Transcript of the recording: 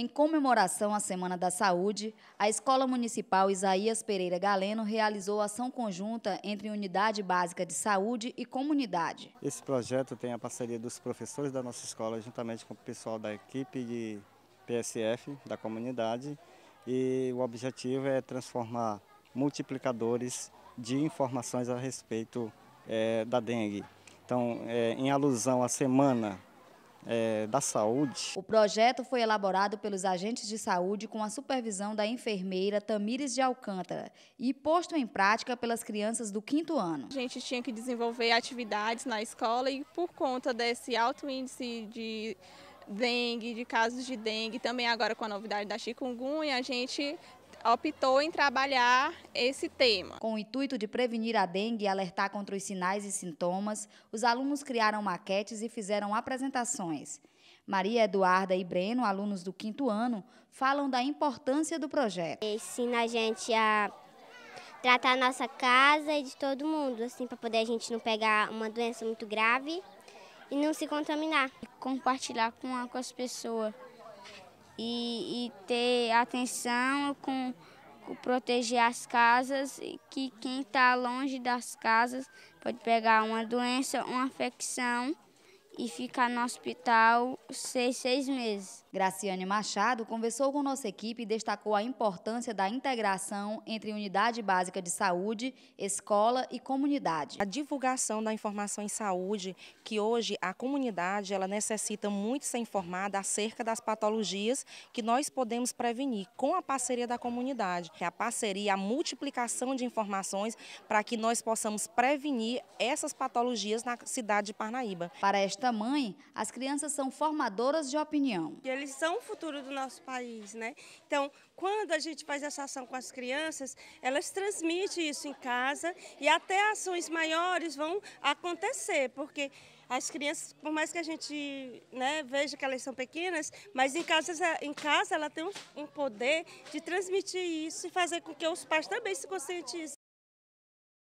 Em comemoração à Semana da Saúde, a Escola Municipal Isaías Pereira Galeno realizou ação conjunta entre Unidade Básica de Saúde e Comunidade. Esse projeto tem a parceria dos professores da nossa escola, juntamente com o pessoal da equipe de PSF, da comunidade, e o objetivo é transformar multiplicadores de informações a respeito é, da dengue. Então, é, em alusão à semana é, da saúde. O projeto foi elaborado pelos agentes de saúde com a supervisão da enfermeira Tamires de Alcântara e posto em prática pelas crianças do quinto ano. A gente tinha que desenvolver atividades na escola e por conta desse alto índice de dengue, de casos de dengue, também agora com a novidade da chikungunya, a gente optou em trabalhar esse tema. Com o intuito de prevenir a dengue e alertar contra os sinais e sintomas, os alunos criaram maquetes e fizeram apresentações. Maria Eduarda e Breno, alunos do quinto ano, falam da importância do projeto. Ensina a gente a tratar a nossa casa e de todo mundo, assim, para poder a gente não pegar uma doença muito grave e não se contaminar. Compartilhar com, a, com as pessoas e, e ter atenção com, com, proteger as casas, que quem está longe das casas pode pegar uma doença, uma afecção e ficar no hospital seis, seis meses. Graciane Machado conversou com nossa equipe e destacou a importância da integração entre unidade básica de saúde, escola e comunidade. A divulgação da informação em saúde, que hoje a comunidade ela necessita muito ser informada acerca das patologias que nós podemos prevenir com a parceria da comunidade. É a parceria, a multiplicação de informações para que nós possamos prevenir essas patologias na cidade de Parnaíba. Para esta mãe, as crianças são formadoras de opinião. Ele eles são o futuro do nosso país, né? Então, quando a gente faz essa ação com as crianças, elas transmitem isso em casa e até ações maiores vão acontecer, porque as crianças, por mais que a gente né, veja que elas são pequenas, mas em casa, em casa ela tem um, um poder de transmitir isso e fazer com que os pais também se conscientizem.